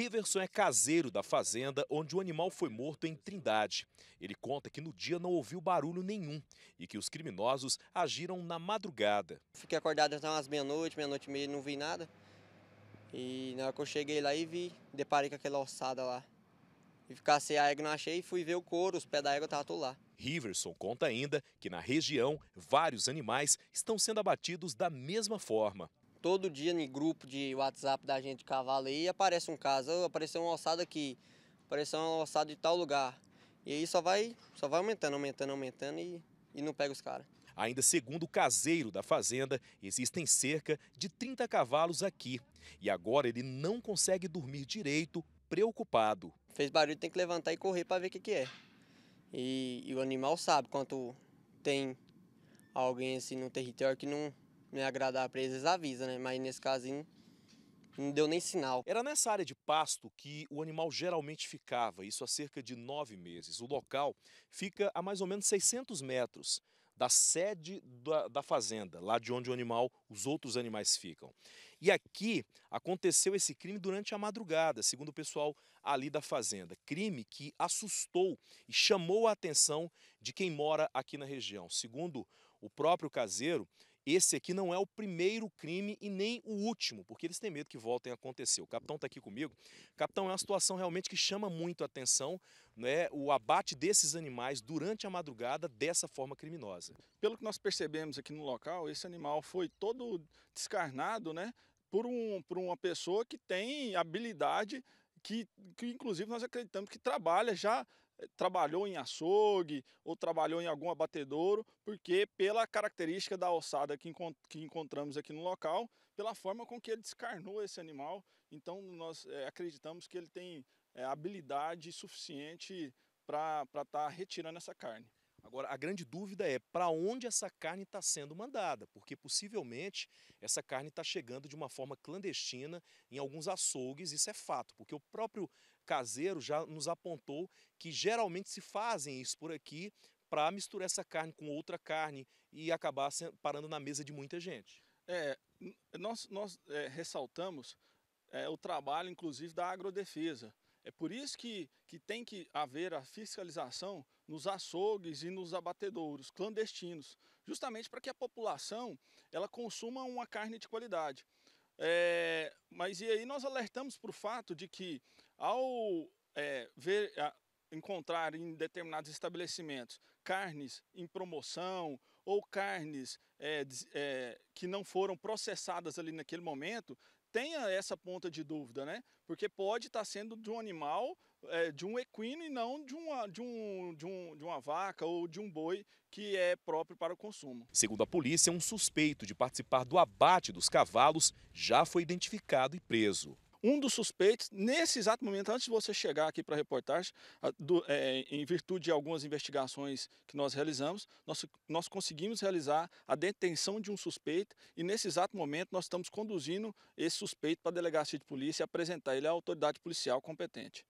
Riverson é caseiro da fazenda onde o animal foi morto em Trindade. Ele conta que no dia não ouviu barulho nenhum e que os criminosos agiram na madrugada. Fiquei acordado até umas meia-noite, meia-noite e meia, não vi nada. E na hora que eu cheguei lá e vi, deparei com aquela ossada lá. E ficar sem a égua não achei e fui ver o couro, os pés da égua estavam tudo lá. Riverson conta ainda que na região vários animais estão sendo abatidos da mesma forma todo dia em grupo de WhatsApp da gente de cavalo aí aparece um caso, apareceu uma ossada aqui, apareceu uma ossada de tal lugar. E aí só vai, só vai aumentando, aumentando, aumentando e, e não pega os caras. Ainda segundo o caseiro da fazenda, existem cerca de 30 cavalos aqui. E agora ele não consegue dormir direito, preocupado. Fez barulho, tem que levantar e correr para ver o que, que é. E, e o animal sabe quanto tem alguém assim no território que não, me agradar para eles, avisa, né? Mas nesse casinho não deu nem sinal. Era nessa área de pasto que o animal geralmente ficava, isso há cerca de nove meses. O local fica a mais ou menos 600 metros da sede da, da, fazenda, lá de onde o animal, os outros animais ficam. E aqui aconteceu esse crime durante a madrugada, segundo o pessoal ali da fazenda. Crime que assustou e chamou a atenção de quem mora aqui na região. Segundo o próprio caseiro, esse aqui não é o primeiro crime e nem o último, porque eles têm medo que voltem a acontecer. O capitão está aqui comigo. Capitão, é uma situação realmente que chama muito a atenção, né, o abate desses animais durante a madrugada dessa forma criminosa. Pelo que nós percebemos aqui no local, esse animal foi todo descarnado, né, por, um, por uma pessoa que tem habilidade que, que inclusive nós acreditamos que trabalha já eh, trabalhou em açougue ou trabalhou em algum abatedouro, porque pela característica da ossada que, encont que encontramos aqui no local, pela forma com que ele descarnou esse animal, então nós é, acreditamos que ele tem é, habilidade suficiente para estar tá retirando essa carne. Agora, a grande dúvida é para onde essa carne está sendo mandada, porque possivelmente essa carne está chegando de uma forma clandestina em alguns açougues, isso é fato, porque o próprio caseiro já nos apontou que geralmente se fazem isso por aqui para misturar essa carne com outra carne e acabar parando na mesa de muita gente. É, nós, nós é, ressaltamos é, o trabalho, inclusive, da agrodefesa. É por isso que, que tem que haver a fiscalização nos açougues e nos abatedouros clandestinos, justamente para que a população ela consuma uma carne de qualidade. É, mas e aí nós alertamos para o fato de que ao é, ver, a, encontrar em determinados estabelecimentos carnes em promoção ou carnes é, é, que não foram processadas ali naquele momento, tenha essa ponta de dúvida, né? Porque pode estar tá sendo de um animal, é, de um equino e não de uma, de, um, de, um, de uma vaca ou de um boi que é próprio para o consumo. Segundo a polícia, um suspeito de participar do abate dos cavalos já foi identificado e preso um dos suspeitos, nesse exato momento, antes de você chegar aqui para a reportagem, do, é, em virtude de algumas investigações que nós realizamos, nós, nós conseguimos realizar a detenção de um suspeito e nesse exato momento nós estamos conduzindo esse suspeito para a delegacia de polícia e apresentar ele à autoridade policial competente.